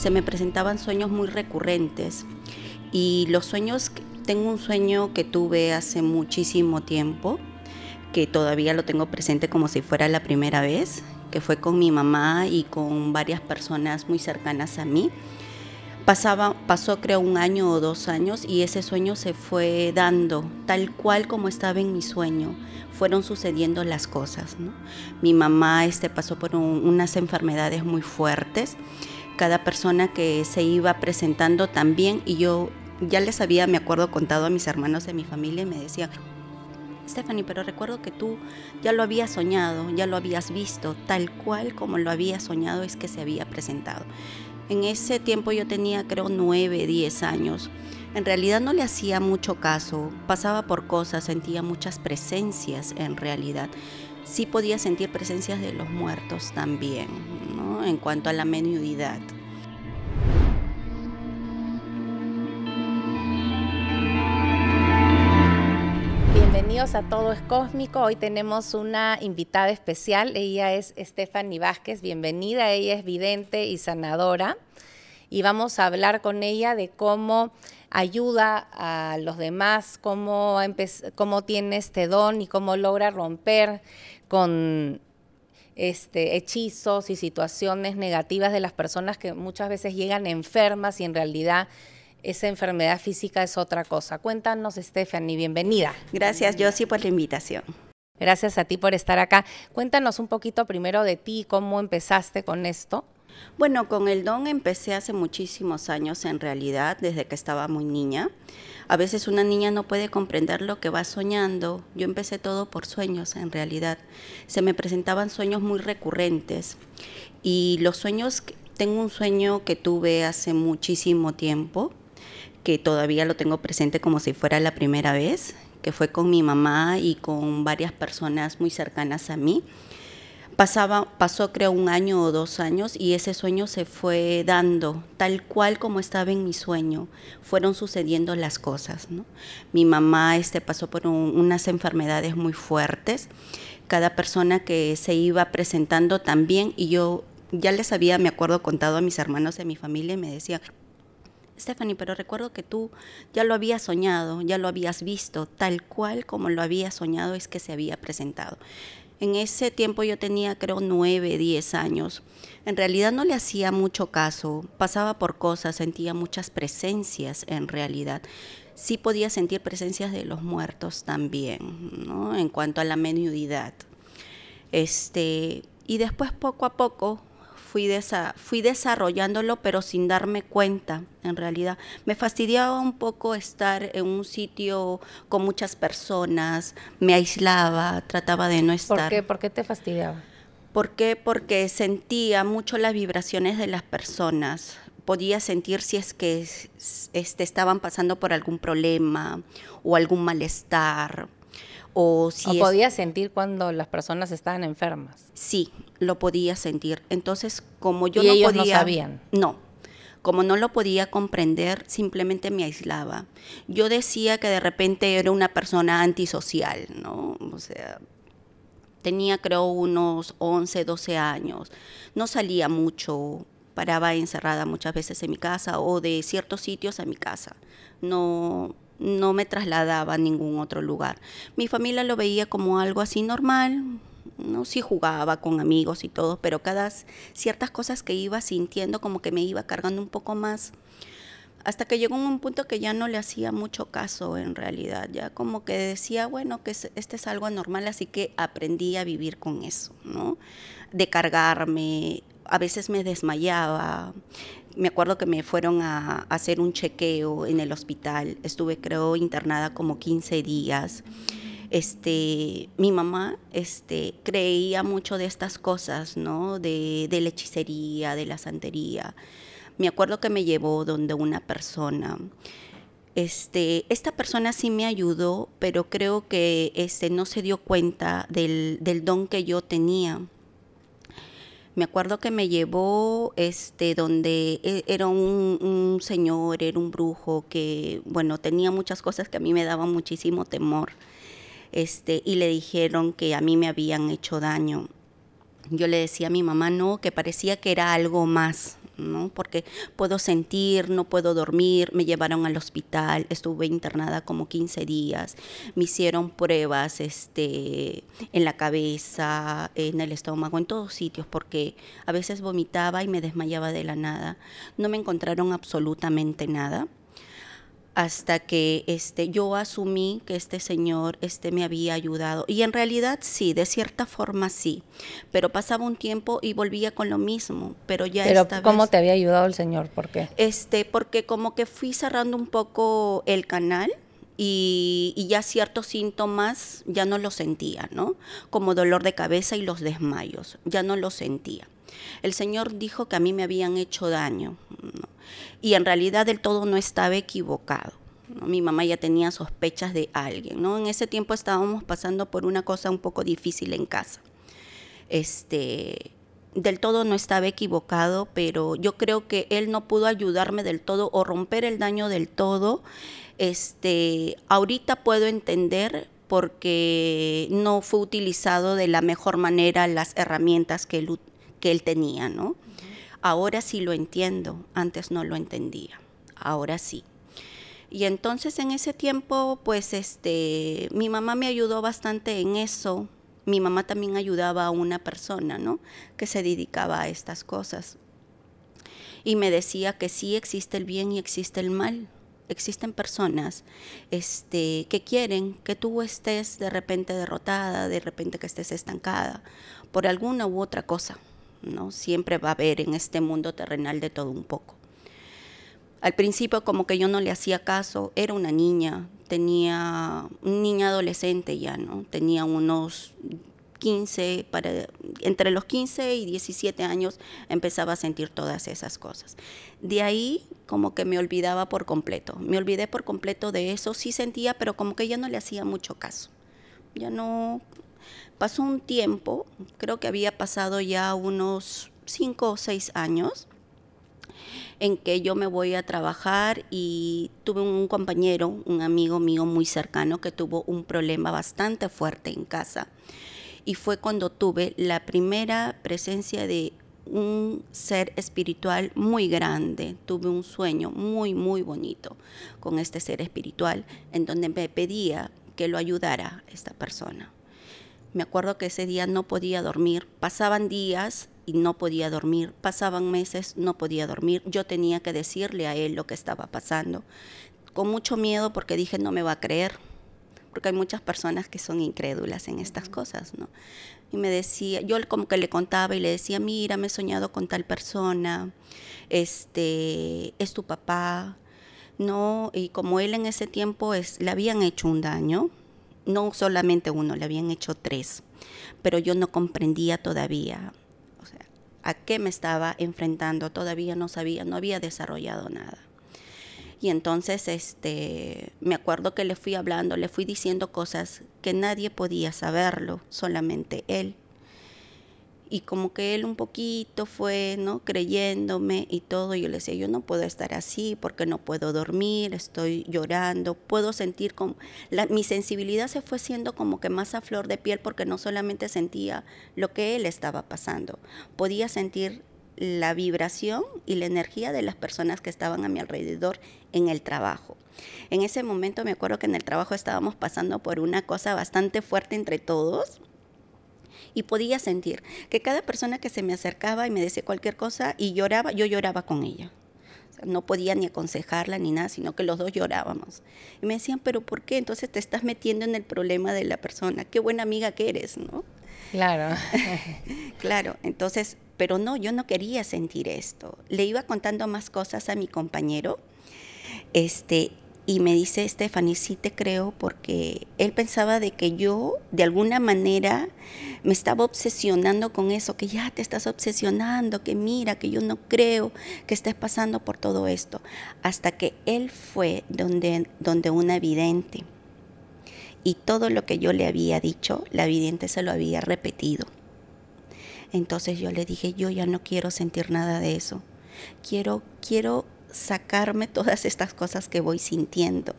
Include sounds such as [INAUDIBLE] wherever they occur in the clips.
se me presentaban sueños muy recurrentes y los sueños, tengo un sueño que tuve hace muchísimo tiempo, que todavía lo tengo presente como si fuera la primera vez, que fue con mi mamá y con varias personas muy cercanas a mí. Pasaba, pasó creo un año o dos años y ese sueño se fue dando tal cual como estaba en mi sueño. Fueron sucediendo las cosas. Mi mamá este, pasó por unas enfermedades muy fuertes cada persona que se iba presentando también y yo ya les había, me acuerdo, contado a mis hermanos de mi familia y me decía, Stephanie, pero recuerdo que tú ya lo habías soñado, ya lo habías visto, tal cual como lo había soñado es que se había presentado. En ese tiempo yo tenía creo nueve diez años. En realidad no le hacía mucho caso, pasaba por cosas, sentía muchas presencias en realidad sí podía sentir presencias de los muertos también, ¿no? en cuanto a la menudidad. Bienvenidos a Todo es Cósmico. Hoy tenemos una invitada especial. Ella es Stephanie Vázquez. Bienvenida. Ella es vidente y sanadora. Y vamos a hablar con ella de cómo ayuda a los demás, cómo, cómo tiene este don y cómo logra romper con este, hechizos y situaciones negativas de las personas que muchas veces llegan enfermas y en realidad esa enfermedad física es otra cosa. Cuéntanos, Stephanie, bienvenida. Gracias, Josie, por la invitación. Gracias a ti por estar acá. Cuéntanos un poquito primero de ti, cómo empezaste con esto. Bueno, con el don empecé hace muchísimos años en realidad, desde que estaba muy niña. A veces una niña no puede comprender lo que va soñando. Yo empecé todo por sueños en realidad. Se me presentaban sueños muy recurrentes y los sueños, tengo un sueño que tuve hace muchísimo tiempo, que todavía lo tengo presente como si fuera la primera vez, que fue con mi mamá y con varias personas muy cercanas a mí Pasaba, pasó creo un año o dos años y ese sueño se fue dando tal cual como estaba en mi sueño. Fueron sucediendo las cosas. Mi mamá este, pasó por unas enfermedades muy fuertes. Cada persona que se iba presentando también y yo ya les había, me acuerdo, contado a mis hermanos de mi familia y me decía Stephanie, pero recuerdo que tú ya lo habías soñado, ya lo habías visto, tal cual como lo había soñado es que se había presentado. En ese tiempo yo tenía creo nueve, diez años. En realidad no le hacía mucho caso, pasaba por cosas, sentía muchas presencias en realidad. Sí podía sentir presencias de los muertos también, ¿no? en cuanto a la menudidad. Este, y después poco a poco fui, fui desarrollándolo, pero sin darme cuenta, en realidad. Me fastidiaba un poco estar en un sitio con muchas personas, me aislaba, trataba de no estar. ¿Por qué, te fastidiaba? Porque sentía mucho las vibraciones de las personas. Podía sentir si es que este, estaban pasando por algún problema o algún malestar o si... podía sentir cuando las personas estaban enfermas. Sí, lo podía sentir. Entonces, como yo no podía... No, sabían? no, como no lo podía comprender, simplemente me aislaba. Yo decía que de repente era una persona antisocial, ¿no? O sea, tenía creo unos 11, 12 años. No salía mucho, paraba encerrada muchas veces en mi casa o de ciertos sitios a mi casa. No, no me trasladaba a ningún otro lugar. Mi familia lo veía como algo así normal, no sí jugaba con amigos y todo, pero cada ciertas cosas que iba sintiendo como que me iba cargando un poco más hasta que llegó un punto que ya no le hacía mucho caso en realidad, ya como que decía, bueno, que este es algo anormal, así que aprendí a vivir con eso, ¿no? De cargarme, a veces me desmayaba, me acuerdo que me fueron a, hacer un chequeo en el hospital. Estuve, creo, internada como 15 días. Este, mi mamá este, creía mucho de estas cosas, ¿no? De, la hechicería, de la santería. Me acuerdo que me llevó donde una persona. Este, esta persona sí me ayudó, pero creo que este, no se dio cuenta del, del don que yo tenía me acuerdo que me llevó este donde e, era un, señor, era un brujo que, bueno, tenía muchas cosas que a mí me daban muchísimo temor. Este, y le dijeron que a mí me habían hecho daño. Yo le decía a mi mamá, no, que parecía que era algo más, porque puedo sentir, no puedo dormir, me llevaron al hospital, estuve internada como 15 días, me hicieron pruebas este, en la cabeza, en el estómago, en todos sitios, porque a veces vomitaba y me desmayaba de la nada. No me encontraron absolutamente nada hasta que este, yo asumí que este señor este, me había ayudado. Y en realidad sí, de cierta forma sí, pero pasaba un tiempo y volvía con lo mismo, pero ya Pero ¿cómo te había ayudado el señor? ¿Por qué? Este, porque como que fui cerrando un poco el canal, y, y, ya ciertos síntomas ya no los sentía, ¿no? Como dolor de cabeza y los desmayos, ya no los sentía. El Señor dijo que a mí me habían hecho daño. Y en realidad del todo no estaba equivocado. Mi mamá ya tenía sospechas de alguien. ¿no? En ese tiempo estábamos pasando por una cosa un poco difícil en casa. Este, del todo no estaba equivocado, pero yo creo que él no pudo ayudarme del todo o romper el daño del todo. Este, ahorita puedo entender porque no fue utilizado de la mejor manera las herramientas que él que él tenía, ¿no? Ahora sí lo entiendo, antes no lo entendía, ahora sí. Y entonces en ese tiempo, pues este, mi mamá me ayudó bastante en eso. Mi mamá también ayudaba a una persona, ¿no? Que se dedicaba a estas cosas. Y me decía que sí existe el bien y existe el mal. Existen personas este, que quieren que tú estés de repente derrotada, de repente que estés estancada por alguna u otra cosa, Siempre va a haber en este mundo terrenal de todo un poco. Al principio como que yo no le hacía caso, era una niña, tenía Un niño adolescente ya, ¿no? Tenía unos 15 para entre los 15 y 17 años empezaba a sentir todas esas cosas. De ahí como que me olvidaba por completo. Me olvidé por completo de eso, sí sentía, pero como que ya no le hacía mucho caso. Ya no Pasó un tiempo, creo que había pasado ya unos cinco o seis años, en que yo me voy a trabajar y tuve un compañero, un amigo mío muy cercano que tuvo un problema bastante fuerte en casa. Y fue cuando tuve la primera presencia de un ser espiritual muy grande. Tuve un sueño muy, muy bonito con este ser espiritual en donde me pedía que lo ayudara esta persona. Me acuerdo que ese día no podía dormir. Pasaban días y no podía dormir. Pasaban meses, no podía dormir. Yo tenía que decirle a él lo que estaba pasando. Con mucho miedo porque dije, no me va a creer. Porque hay muchas personas que son incrédulas en estas cosas, ¿no? Y me decía, yo como que le contaba y le decía, mira, me he soñado con tal persona, este, es tu papá, ¿no? Y como él en ese tiempo es, le habían hecho un daño, no solamente uno, le habían hecho tres, pero yo no comprendía todavía a qué me estaba enfrentando, todavía no sabía, no había desarrollado nada. Y entonces este, me acuerdo que le fui hablando, le fui diciendo cosas que nadie podía saberlo, solamente él y como que él un poquito fue, ¿no? Creyéndome y todo, yo le decía, yo no puedo estar así porque no puedo dormir, estoy llorando, puedo sentir como, mi sensibilidad se fue siendo como que más a flor de piel porque no solamente sentía lo que él estaba pasando, podía sentir la vibración y la energía de las personas que estaban a mi alrededor en el trabajo. En ese momento me acuerdo que en el trabajo estábamos pasando por una cosa bastante fuerte entre todos y podía sentir que cada persona que se me acercaba y me decía cualquier cosa y lloraba, yo lloraba con ella. no podía ni aconsejarla ni nada, sino que los dos llorábamos. Y me decían, pero ¿por qué? Entonces te estás metiendo en el problema de la persona. Qué buena amiga que eres, ¿no? Claro. [LAUGHS] claro, entonces, pero no, yo no quería sentir esto. Le iba contando más cosas a mi compañero, este, y me dice, Stephanie, sí te creo, porque él pensaba de que yo, de alguna manera, me estaba obsesionando con eso, que ya te estás obsesionando, que mira, que yo no creo que estés pasando por todo esto, hasta que él fue donde, donde una vidente. Y todo lo que yo le había dicho, la vidente se lo había repetido. Entonces yo le dije, yo ya no quiero sentir nada de eso. Quiero, quiero sacarme todas estas cosas que voy sintiendo.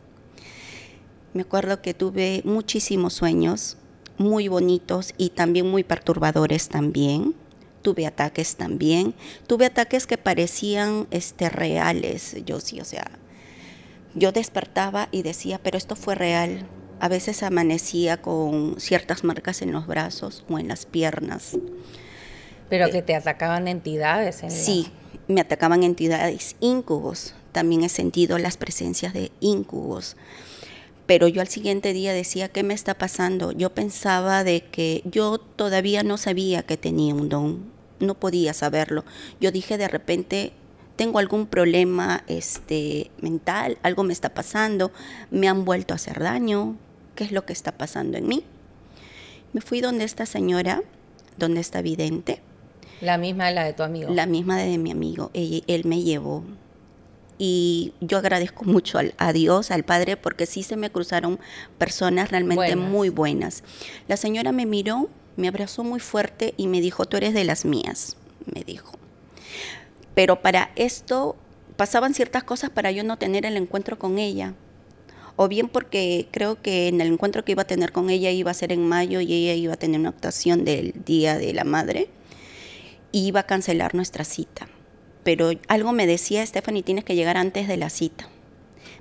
Me acuerdo que tuve muchísimos sueños muy bonitos y también muy perturbadores también. Tuve ataques también. Tuve ataques que parecían este, reales. Yo sí, o sea, yo despertaba y decía, pero esto fue real. A veces amanecía con ciertas marcas en los brazos o en las piernas. Pero eh, que te atacaban entidades. sí, me atacaban entidades, íncubos. También he sentido las presencias de íncubos pero yo al siguiente día decía, ¿qué me está pasando? Yo pensaba de que yo todavía no sabía que tenía un don, no podía saberlo. Yo dije de repente, tengo algún problema este, mental, algo me está pasando, me han vuelto a hacer daño, ¿qué es lo que está pasando en mí? Me fui donde esta señora, donde está vidente. La misma de la de tu amigo. La misma de mi amigo. él me llevó y yo agradezco mucho a Dios, al Padre, porque sí se me cruzaron personas realmente muy buenas. La señora me miró, me abrazó muy fuerte y me dijo, tú eres de las mías, me dijo. Pero para esto pasaban ciertas cosas para yo no tener el encuentro con ella. O bien porque creo que en el encuentro que iba a tener con ella iba a ser en mayo y ella iba a tener una actuación del Día de la Madre y iba a cancelar nuestra cita pero algo me decía, Stephanie, tienes que llegar antes de la cita.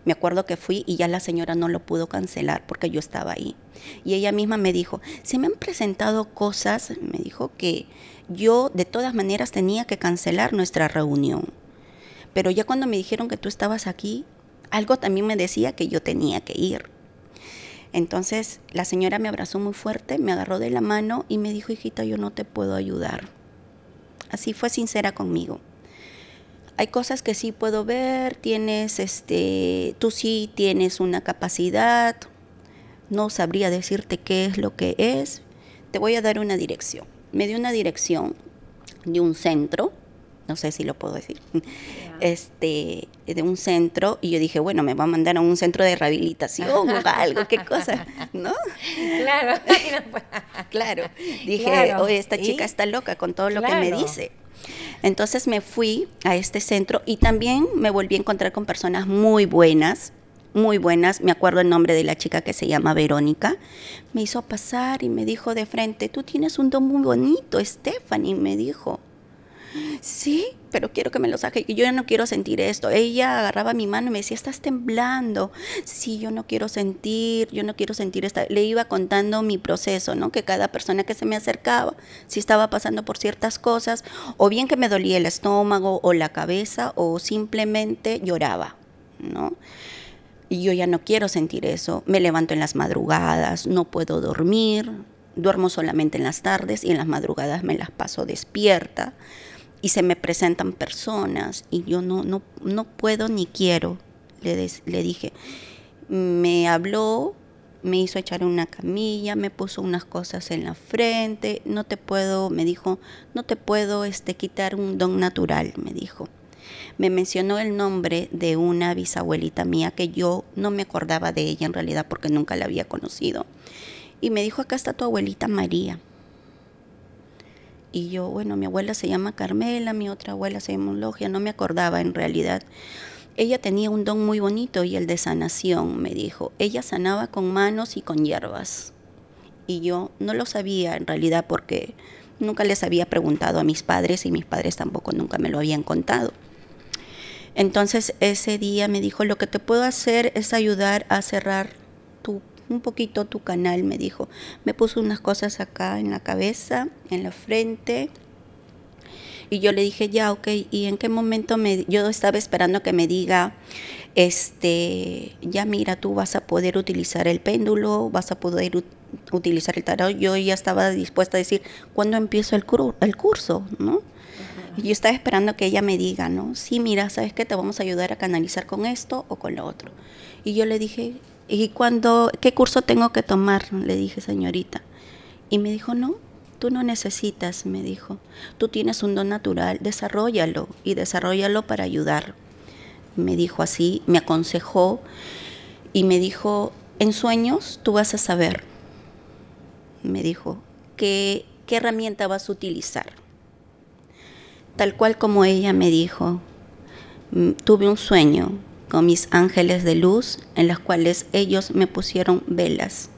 Me acuerdo que fui y ya la señora no lo pudo cancelar porque yo estaba ahí. Y ella misma me dijo, se me han presentado cosas, me dijo que yo de todas maneras tenía que cancelar nuestra reunión. Pero ya cuando me dijeron que tú estabas aquí, algo también me decía que yo tenía que ir. Entonces la señora me abrazó muy fuerte, me agarró de la mano y me dijo, hijita, yo no te puedo ayudar. Así fue sincera conmigo hay cosas que sí puedo ver, tienes, este, tú sí tienes una capacidad, no sabría decirte qué es lo que es, te voy a dar una dirección. Me dio una dirección de un centro, no sé si lo puedo decir, [LAUGHS] este, de un centro, y yo dije, bueno, me va a mandar a un centro de rehabilitación o [LAUGHS] algo, qué cosa, ¿no? Claro, [LAUGHS] claro, dije, oye, esta chica está loca con todo lo que me dice. Entonces me fui a este centro y también me volví a encontrar con personas muy buenas, muy buenas. Me acuerdo el nombre de la chica que se llama Verónica. Me hizo pasar y me dijo de frente, tú tienes un don muy bonito, Stephanie, me dijo sí, pero quiero que me lo saque, yo ya no quiero sentir esto. Ella agarraba mi mano y me decía, estás temblando, sí, yo no quiero sentir, yo no quiero sentir esta. Le iba contando mi proceso, ¿no? Que cada persona que se me acercaba, si estaba pasando por ciertas cosas, o bien que me dolía el estómago o la cabeza, o simplemente lloraba, ¿no? Y yo ya no quiero sentir eso. Me levanto en las madrugadas, no puedo dormir, duermo solamente en las tardes y en las madrugadas me las paso despierta y se me presentan personas y yo no, no, no puedo ni quiero, le, dije. Me habló, me hizo echar una camilla, me puso unas cosas en la frente, no te puedo, me dijo, no te puedo este, quitar un don natural, me dijo. Me mencionó el nombre de una bisabuelita mía que yo no me acordaba de ella en realidad porque nunca la había conocido. Y me dijo, acá está tu abuelita María y yo, bueno, mi abuela se llama Carmela, mi otra abuela se llama Logia, no me acordaba en realidad. Ella tenía un don muy bonito y el de sanación, me dijo. Ella sanaba con manos y con hierbas. Y yo no lo sabía en realidad porque nunca les había preguntado a mis padres y mis padres tampoco nunca me lo habían contado. Entonces ese día me dijo, lo que te puedo hacer es ayudar a cerrar tu un poquito tu canal, me dijo. Me puso unas cosas acá en la cabeza, en la frente. Y yo le dije, ya, ok, ¿y en qué momento me...? Yo estaba esperando que me diga, este, ya mira, tú vas a poder utilizar el péndulo, vas a poder utilizar el tarot. Yo ya estaba dispuesta a decir, ¿cuándo empiezo el, el curso? ¿No? yo estaba esperando que ella me diga, ¿no? Sí, mira, ¿sabes qué? Te vamos a ayudar a canalizar con esto o con lo otro. Y yo le dije, ¿y cuando, qué curso tengo que tomar? Le dije, señorita. Y me dijo, no, tú no necesitas, me dijo. Tú tienes un don natural, desarrollalo y desarrollalo para ayudar. Me dijo así, me aconsejó y me dijo, en sueños tú vas a saber, me dijo, qué, qué herramienta vas a utilizar. Tal cual como ella me dijo, mm, tuve un sueño con mis ángeles de luz, en las cuales ellos me pusieron velas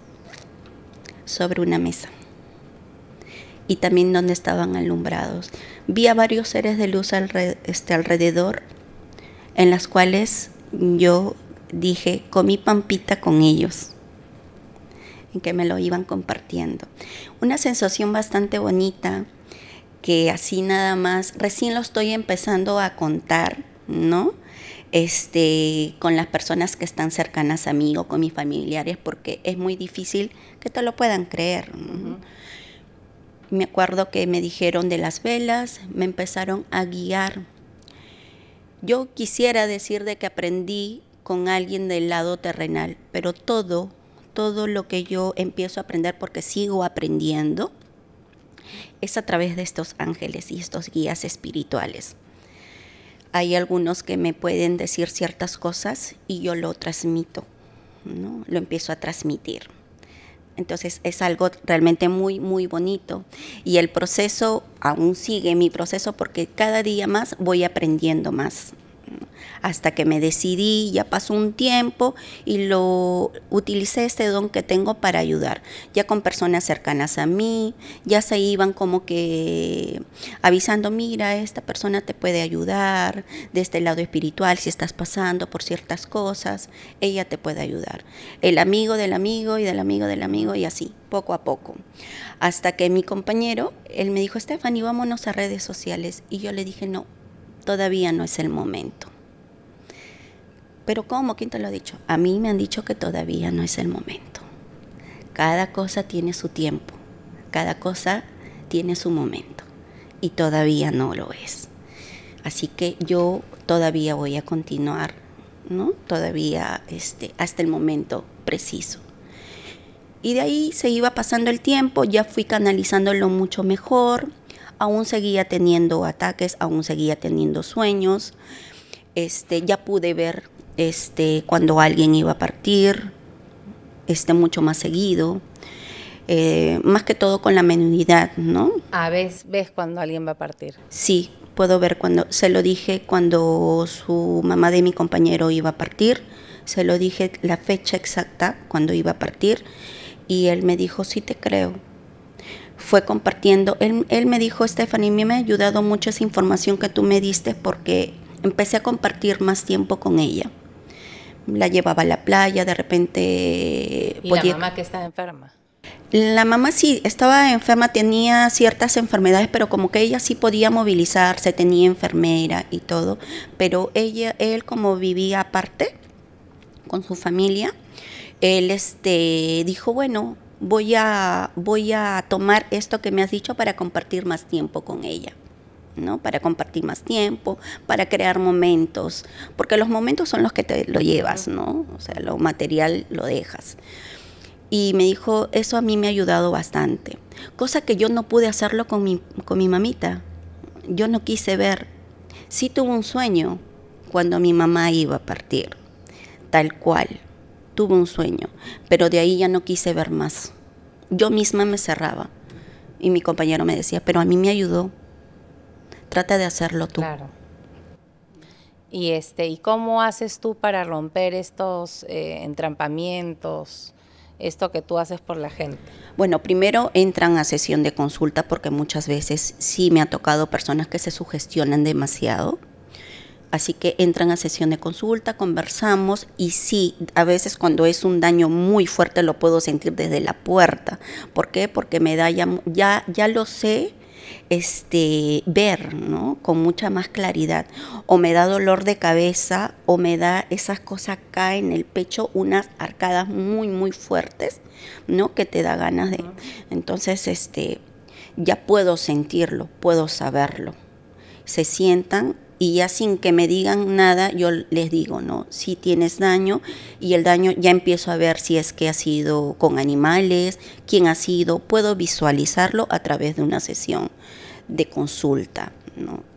sobre una mesa y también donde estaban alumbrados. Vi a varios seres de luz este, alrededor, en las cuales yo dije, comí pampita con ellos, en que me lo iban compartiendo. Una sensación bastante bonita, que así nada más, recién lo estoy empezando a contar, ¿no? este, con las personas que están cercanas a mí o con mis familiares, porque es muy difícil que te lo puedan creer. Me acuerdo que me dijeron de las velas, me empezaron a guiar. Yo quisiera decir de que aprendí con alguien del lado terrenal, pero todo, todo lo que yo empiezo a aprender, porque sigo aprendiendo, es a través de estos ángeles y estos guías espirituales hay algunos que me pueden decir ciertas cosas y yo lo transmito, ¿no? lo empiezo a transmitir. Entonces es algo realmente muy, muy bonito. Y el proceso aún sigue mi proceso porque cada día más voy aprendiendo más. Hasta que me decidí, ya pasó un tiempo y lo utilicé este don que tengo para ayudar, ya con personas cercanas a mí, ya se iban como que avisando, mira, esta persona te puede ayudar desde el este lado espiritual, si estás pasando por ciertas cosas, ella te puede ayudar. El amigo del amigo y del amigo del amigo y así, poco a poco. Hasta que mi compañero, él me dijo, Stephanie, vámonos a redes sociales. Y yo le dije, no, todavía no es el momento. Pero ¿cómo? ¿Quién te lo ha dicho? A mí me han dicho que todavía no es el momento. Cada cosa tiene su tiempo, cada cosa tiene su momento y todavía no lo es. Así que yo todavía voy a continuar, ¿no? Todavía este, hasta el momento preciso. Y de ahí se iba pasando el tiempo, ya fui canalizándolo mucho mejor aún seguía teniendo ataques, aún seguía teniendo sueños. Este, ya pude ver este, cuando alguien iba a partir, este, mucho más seguido. Eh, más que todo con la menudidad, ¿no? A veces ves cuando alguien va a partir. Sí, puedo ver cuando, se lo dije cuando su mamá de mi compañero iba a partir, se lo dije la fecha exacta cuando iba a partir y él me dijo, sí te creo, fue compartiendo. Él, me dijo, Stephanie, a mí me ha ayudado mucho esa información que tú me diste porque empecé a compartir más tiempo con ella. La llevaba a la playa, de repente... ¿Y la mamá que estaba enferma? La mamá sí estaba enferma, tenía ciertas enfermedades, pero como que ella sí podía movilizarse, tenía enfermera y todo, pero ella, él como vivía aparte con su familia, él este dijo, bueno, voy a, voy a tomar esto que me has dicho para compartir más tiempo con ella. ¿no? Para compartir más tiempo, para crear momentos, porque los momentos son los que te lo llevas, ¿no? O sea, lo material lo dejas. Y me dijo, eso a mí me ha ayudado bastante, cosa que yo no pude hacerlo con mi, con mi mamita. Yo no quise ver. si tuve un sueño cuando mi mamá iba a partir, tal cual tuve un sueño, pero de ahí ya no quise ver más. Yo misma me cerraba y mi compañero me decía, pero a mí me ayudó, trata de hacerlo tú. Claro. Y, este, ¿Y cómo haces tú para romper estos eh, entrampamientos, esto que tú haces por la gente? Bueno, primero entran a sesión de consulta porque muchas veces sí me ha tocado personas que se sugestionan demasiado Así que entran a sesión de consulta, conversamos y sí, a veces cuando es un daño muy fuerte lo puedo sentir desde la puerta. ¿Por qué? Porque me da ya, ya, lo sé este, ver ¿no? con mucha más claridad. O me da dolor de cabeza, o me da esas cosas acá en el pecho, unas arcadas muy, muy fuertes, ¿no? que te da ganas de. Entonces, este, ya puedo sentirlo, puedo saberlo. Se sientan y ya sin que me digan nada, yo les digo, ¿no? Si tienes daño y el daño ya empiezo a ver si es que ha sido con animales, quién ha sido, puedo visualizarlo a través de una sesión de consulta,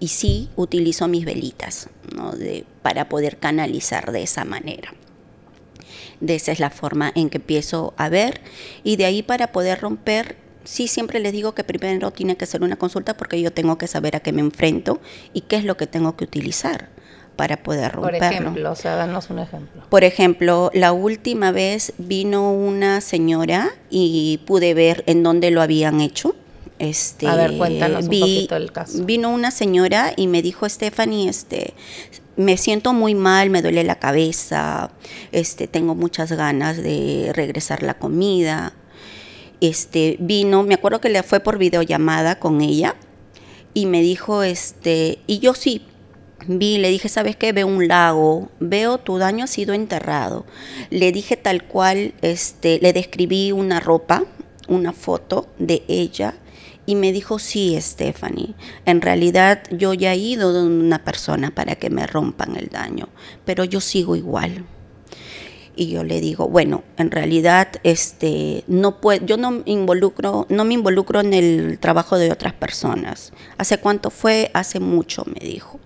Y sí utilizo mis velitas, para poder canalizar de esa manera. De esa es la forma en que empiezo a ver y de ahí para poder romper sí siempre les digo que primero tiene que ser una consulta porque yo tengo que saber a qué me enfrento y qué es lo que tengo que utilizar para poder romperlo. Por ejemplo, o sea, un ejemplo. Por ejemplo, la última vez vino una señora y pude ver en dónde lo habían hecho. Este, a ver, cuéntanos poquito caso. Vino una señora y me dijo, Stephanie, este, me siento muy mal, me duele la cabeza, este, tengo muchas ganas de regresar la comida este, vino, me acuerdo que le fue por videollamada con ella y me dijo, este, y yo sí, vi, le dije, ¿sabes qué? Veo un lago, veo tu daño ha sido enterrado. Le dije tal cual, este, le describí una ropa, una foto de ella y me dijo, sí, Stephanie, en realidad yo ya he ido de una persona para que me rompan el daño, pero yo sigo igual y yo le digo, bueno, en realidad este, no puedo, yo no, involucro, no me involucro en el trabajo de otras personas. ¿Hace cuánto fue? Hace mucho, me dijo.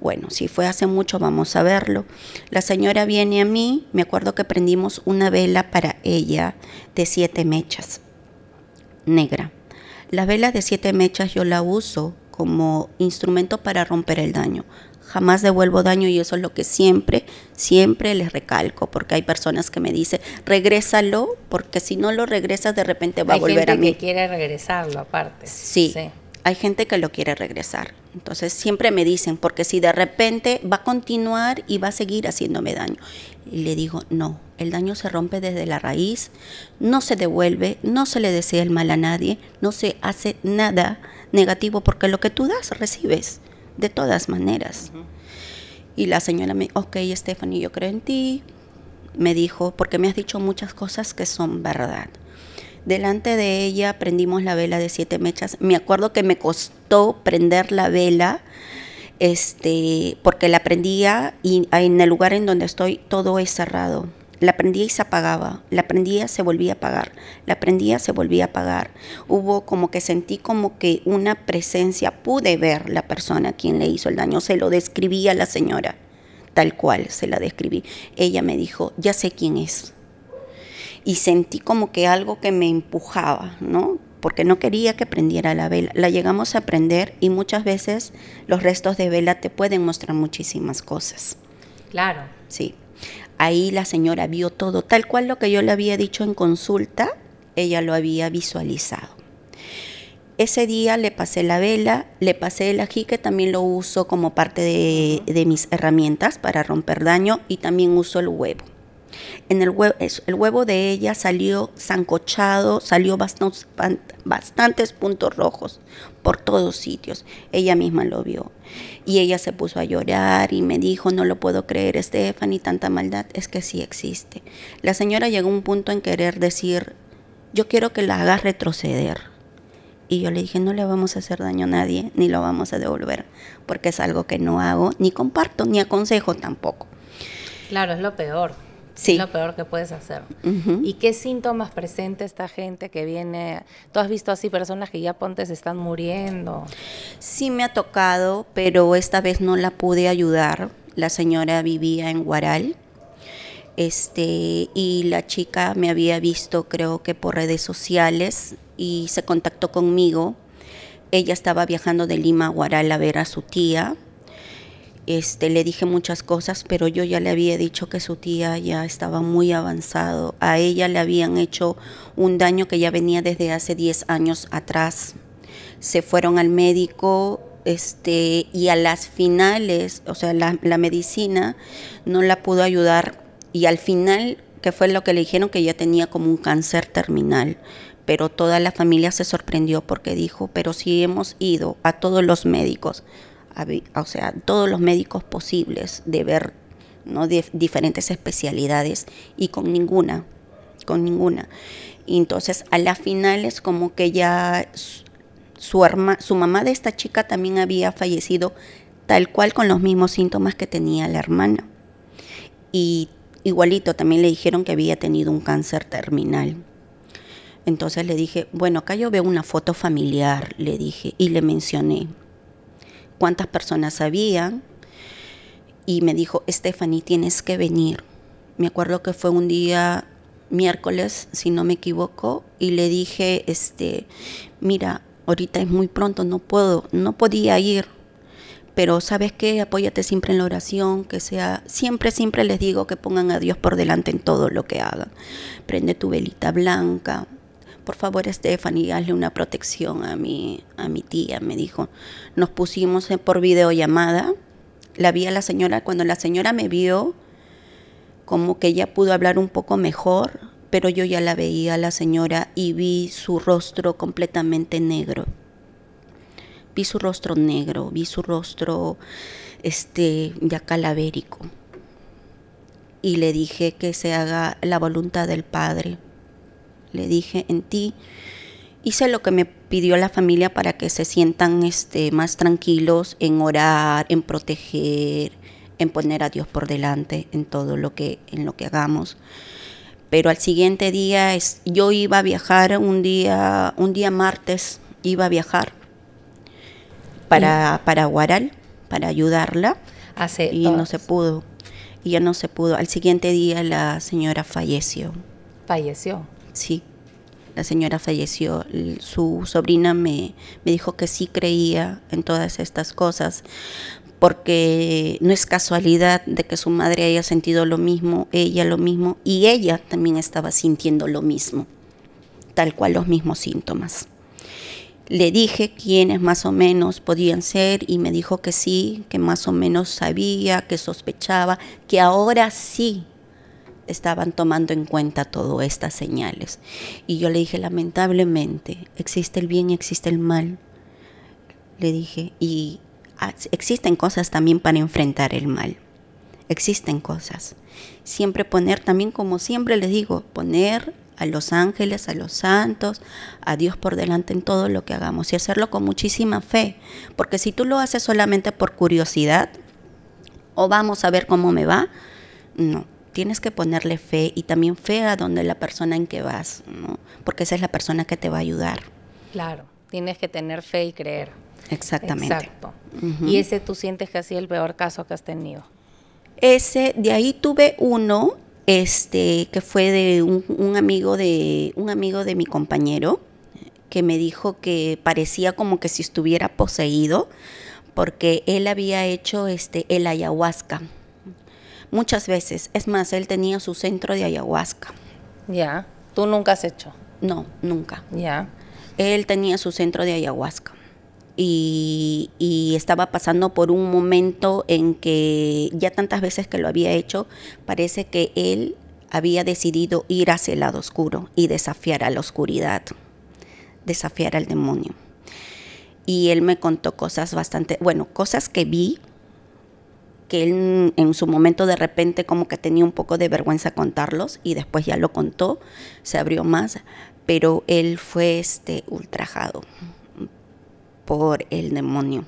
Bueno, si fue hace mucho, vamos a verlo. La señora viene a mí, me acuerdo que prendimos una vela para ella de siete mechas, negra. Las velas de siete mechas yo la uso como instrumento para romper el daño jamás devuelvo daño y eso es lo que siempre, siempre les recalco, porque hay personas que me dicen, regrésalo, porque si no lo regresas de repente va a volver a mí. que quiere regresarlo aparte. Sí, sí, hay gente que lo quiere regresar. Entonces siempre me dicen, porque si de repente va a continuar y va a seguir haciéndome daño. Y le digo, no, el daño se rompe desde la raíz, no se devuelve, no se le desea el mal a nadie, no se hace nada negativo, porque lo que tú das, recibes de todas maneras. Y la señora me ok, Stephanie, yo creo en ti. Me dijo, porque me has dicho muchas cosas que son verdad. Delante de ella prendimos la vela de siete mechas. Me acuerdo que me costó prender la vela, este, porque la prendía y en el lugar en donde estoy todo es cerrado. La prendía y se apagaba, la prendía, se volvía a apagar, la prendía, se volvía a apagar. Hubo como que sentí como que una presencia, pude ver la persona quien le hizo el daño, se lo describí a la señora, tal cual se la describí. Ella me dijo, ya sé quién es. Y sentí como que algo que me empujaba, ¿no? porque no quería que prendiera la vela. La llegamos a prender y muchas veces los restos de vela te pueden mostrar muchísimas cosas. Claro. Sí. Ahí la señora vio todo, tal cual lo que yo le había dicho en consulta, ella lo había visualizado. Ese día le pasé la vela, le pasé el ají que también lo uso como parte de, mis herramientas para romper daño y también uso el huevo. En el huevo, el huevo de ella salió zancochado, salió bastantes puntos rojos por todos sitios. Ella misma lo vio. Y ella se puso a llorar y me dijo, no lo puedo creer, Stephanie, tanta maldad es que sí existe. La señora llegó a un punto en querer decir, yo quiero que la hagas retroceder. Y yo le dije, no le vamos a hacer daño a nadie, ni lo vamos a devolver, porque es algo que no hago, ni comparto, ni aconsejo tampoco. Claro, es lo peor. Sí. Es lo peor que puedes hacer. ¿Y qué síntomas presenta esta gente que viene? ¿Tú has visto así personas que ya ponte se están muriendo? Sí me ha tocado, pero esta vez no la pude ayudar. La señora vivía en Guaral. Este, y la chica me había visto creo que por redes sociales y se contactó conmigo. Ella estaba viajando de Lima a Guaral a ver a su tía este, le dije muchas cosas, pero yo ya le había dicho que su tía ya estaba muy avanzado. A ella le habían hecho un daño que ya venía desde hace 10 años atrás. Se fueron al médico este, y a las finales, o sea, la, medicina no la pudo ayudar y al final, que fue lo que le dijeron, que ya tenía como un cáncer terminal pero toda la familia se sorprendió porque dijo, pero si hemos ido a todos los médicos, o sea, todos los médicos posibles de ver ¿no? diferentes especialidades y con ninguna, con ninguna. entonces a las final es como que ya su, su mamá de esta chica también había fallecido tal cual con los mismos síntomas que tenía la hermana. Y igualito también le dijeron que había tenido un cáncer terminal. Entonces le dije, bueno, acá yo veo una foto familiar, le dije, y le mencioné cuántas personas habían y me dijo, Stephanie, tienes que venir. Me acuerdo que fue un día miércoles, si no me equivoco, y le dije, este, mira, ahorita es muy pronto, no puedo, no podía ir, pero sabes qué, apóyate siempre en la oración, que sea, siempre, siempre les digo que pongan a Dios por delante en todo lo que hagan. Prende tu velita blanca, por favor Stephanie, hazle una protección a mi, a mi tía, me dijo. Nos pusimos por videollamada, la vi a la señora, cuando la señora me vio, como que ella pudo hablar un poco mejor, pero yo ya la veía a la señora y vi su rostro completamente negro. Vi su rostro negro, vi su rostro este ya calavérico. Y le dije que se haga la voluntad del Padre le dije, en ti. Hice lo que me pidió la familia para que se sientan este, más tranquilos en orar, en proteger, en poner a Dios por delante en todo lo que, en lo que hagamos. Pero al siguiente día yo iba a viajar un día, un día martes iba a viajar para, para Guaral, para ayudarla. Hace y no se pudo. Y ya no se pudo. Al siguiente día la señora falleció. Falleció sí, la señora falleció. Su sobrina me, me, dijo que sí creía en todas estas cosas, porque no es casualidad de que su madre haya sentido lo mismo, ella lo mismo, y ella también estaba sintiendo lo mismo, tal cual los mismos síntomas. Le dije quiénes más o menos podían ser y me dijo que sí, que más o menos sabía, que sospechaba, que ahora sí estaban tomando en cuenta todas estas señales. Y yo le dije, lamentablemente, existe el bien y existe el mal. Le dije, y existen cosas también para enfrentar el mal. Existen cosas. Siempre poner también, como siempre les digo, poner a los ángeles, a los santos, a Dios por delante en todo lo que hagamos y hacerlo con muchísima fe. Porque si tú lo haces solamente por curiosidad o vamos a ver cómo me va, no, tienes que ponerle fe y también fe a donde la persona en que vas, ¿no? porque esa es la persona que te va a ayudar. Claro, tienes que tener fe y creer. Exactamente. Exacto. ¿Y ese tú sientes que ha sido el peor caso que has tenido? Ese, de ahí tuve uno, este, que fue de un, un amigo de un amigo de mi compañero que me dijo que parecía como que si estuviera poseído porque él había hecho este el ayahuasca muchas veces. Es más, él tenía su centro de ayahuasca. Ya. ¿Tú nunca has hecho? No, nunca. Ya. Él tenía su centro de ayahuasca. y, estaba pasando por un momento en que ya tantas veces que lo había hecho, parece que él había decidido ir hacia el lado oscuro y desafiar a la oscuridad, desafiar al demonio. Y él me contó cosas bastante, bueno, cosas que vi, que él en su momento de repente como que tenía un poco de vergüenza contarlos y después ya lo contó, se abrió más, pero él fue este ultrajado por el demonio.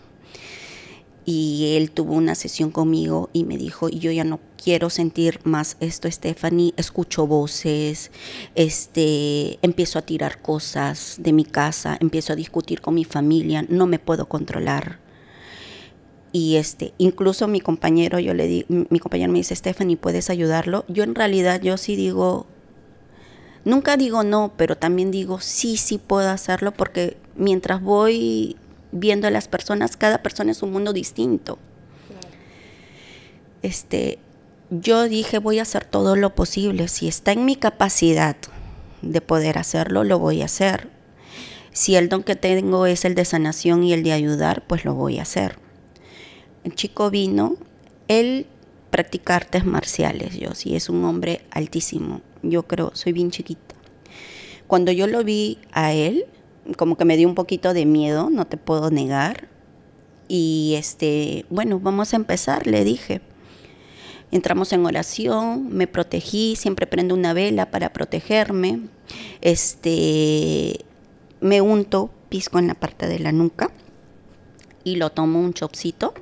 Y él tuvo una sesión conmigo y me dijo, yo ya no quiero sentir más esto, Stephanie, escucho voces, este, empiezo a tirar cosas de mi casa, empiezo a discutir con mi familia, no me puedo controlar y este, incluso mi compañero, yo le di, mi compañero me dice, Stephanie, ¿puedes ayudarlo? Yo en realidad, yo sí digo, nunca digo no, pero también digo, sí, sí puedo hacerlo, porque mientras voy viendo a las personas, cada persona es un mundo distinto. Este, yo dije, voy a hacer todo lo posible. Si está en mi capacidad de poder hacerlo, lo voy a hacer. Si el don que tengo es el de sanación y el de ayudar, pues lo voy a hacer el chico vino, él practica artes marciales, yo sí, es un hombre altísimo, yo creo, soy bien chiquita. Cuando yo lo vi a él, como que me dio un poquito de miedo, no te puedo negar. Y este, bueno, vamos a empezar, le dije. Entramos en oración, me protegí, siempre prendo una vela para protegerme. Este, me unto pisco en la parte de la nuca y lo tomo un chopcito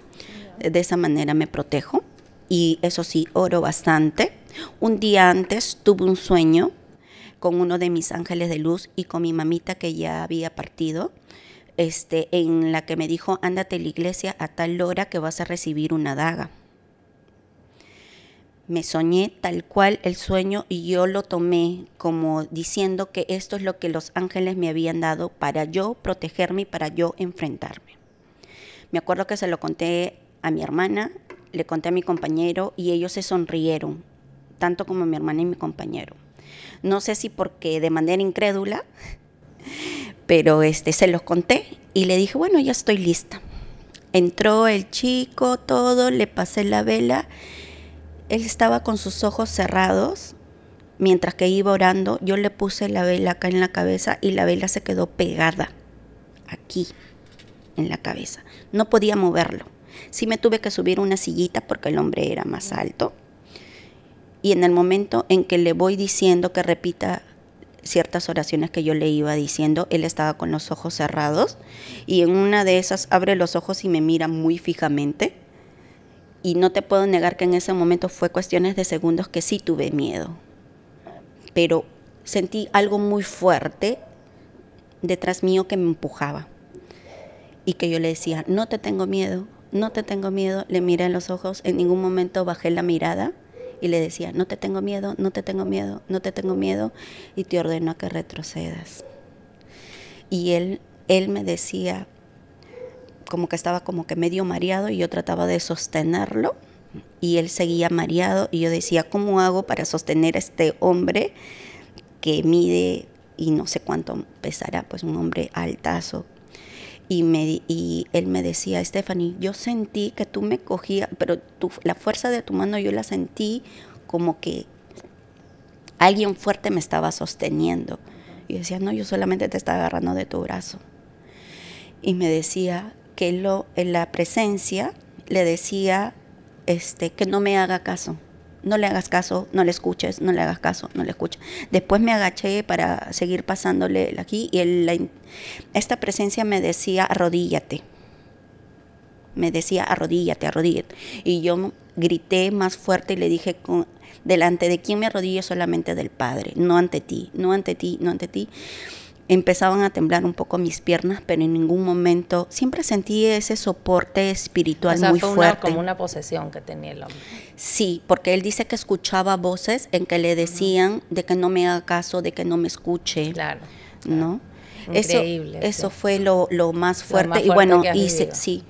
de esa manera me protejo y eso sí, oro bastante. Un día antes tuve un sueño con uno de mis ángeles de luz y con mi mamita que ya había partido, este, en la que me dijo, ándate a la iglesia a tal hora que vas a recibir una daga. Me soñé tal cual el sueño y yo lo tomé como diciendo que esto es lo que los ángeles me habían dado para yo protegerme y para yo enfrentarme. Me acuerdo que se lo conté a mi hermana, le conté a mi compañero y ellos se sonrieron, tanto como mi hermana y mi compañero. No sé si porque de manera incrédula, [LAUGHS] pero este, se los conté y le dije, bueno, ya estoy lista. Entró el chico, todo, le pasé la vela. Él estaba con sus ojos cerrados. Mientras que iba orando, yo le puse la vela acá en la cabeza y la vela se quedó pegada aquí, en la cabeza. No podía moverlo. Sí me tuve que subir una sillita porque el hombre era más alto. Y en el momento en que le voy diciendo que repita ciertas oraciones que yo le iba diciendo, él estaba con los ojos cerrados y en una de esas abre los ojos y me mira muy fijamente. Y no te puedo negar que en ese momento fue cuestiones de segundos que sí tuve miedo, pero sentí algo muy fuerte detrás mío que me empujaba y que yo le decía, no te tengo miedo, no te tengo miedo, le miré en los ojos, en ningún momento bajé la mirada y le decía, no te tengo miedo, no te tengo miedo, no te tengo miedo, y te ordeno a que retrocedas. Y él, él me decía, como que estaba como que medio mareado y yo trataba de sostenerlo y él seguía mareado y yo decía, ¿cómo hago para sostener a este hombre que mide y no sé cuánto pesará, pues un hombre altazo, y, me, y él me decía, Stephanie, yo sentí que tú me cogías, pero tu, la fuerza de tu mano yo la sentí como que alguien fuerte me estaba sosteniendo. Y decía, no, yo solamente te estaba agarrando de tu brazo. Y me decía que lo, en la presencia le decía este, que no me haga caso, no le hagas caso, no le escuches, no le hagas caso, no le escuches. Después me agaché para seguir pasándole aquí y esta presencia me decía, arrodíllate. Me decía, arrodíllate, arrodíllate. Y yo grité más fuerte y le dije, delante de quién me arrodillo solamente del Padre, no ante ti, no ante ti. No ante ti Empezaban a temblar un poco mis piernas, pero en ningún momento siempre sentí ese soporte espiritual muy fue Como una posesión que tenía el hombre. Sí, porque él dice que escuchaba voces en que le decían de que no me haga caso, de que no me escuche. Claro. ¿No? Increíble, eso, fue lo, más fuerte. y bueno, hice, sí.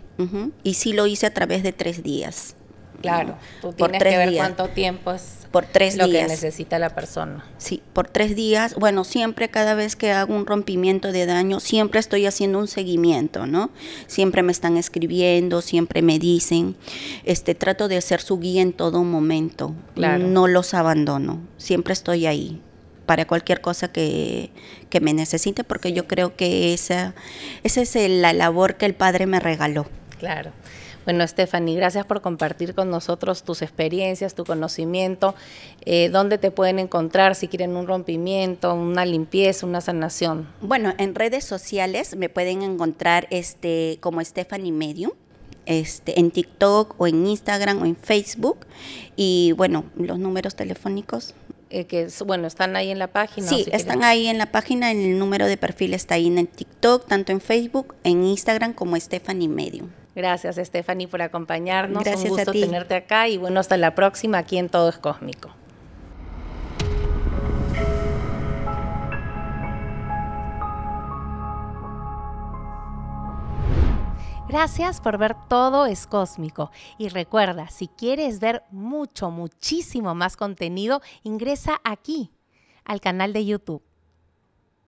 Y sí lo hice a través de tres días. Claro, tú tienes que ver cuánto tiempo es por tres días. Lo que necesita la persona. Sí, por tres días. Bueno, siempre cada vez que hago un rompimiento de daño, siempre estoy haciendo un seguimiento, ¿no? Siempre me están escribiendo, siempre me dicen. Este, trato de ser su guía en todo momento. Claro. No los abandono. Siempre estoy ahí para cualquier cosa que, me necesite, porque yo creo que esa, esa es la labor que el Padre me regaló. Claro. Bueno, Stephanie, gracias por compartir con nosotros tus experiencias, tu conocimiento, eh, dónde te pueden encontrar si quieren un rompimiento, una limpieza, una sanación. Bueno, en redes sociales me pueden encontrar este, como Stephanie Medium. Este, en TikTok o en Instagram o en Facebook. Y bueno, los números telefónicos. Eh, que bueno, están ahí en la página. Sí, están ahí en la página, el número de perfil está ahí en TikTok, tanto en Facebook, en Instagram como Stephanie Medium. Gracias, Stephanie, por acompañarnos. Gracias Un gusto tenerte acá y bueno, hasta la próxima aquí en Todo es Cósmico. Gracias por ver Todo es Cósmico. Y recuerda, si quieres ver mucho, muchísimo más contenido, ingresa aquí, al canal de YouTube.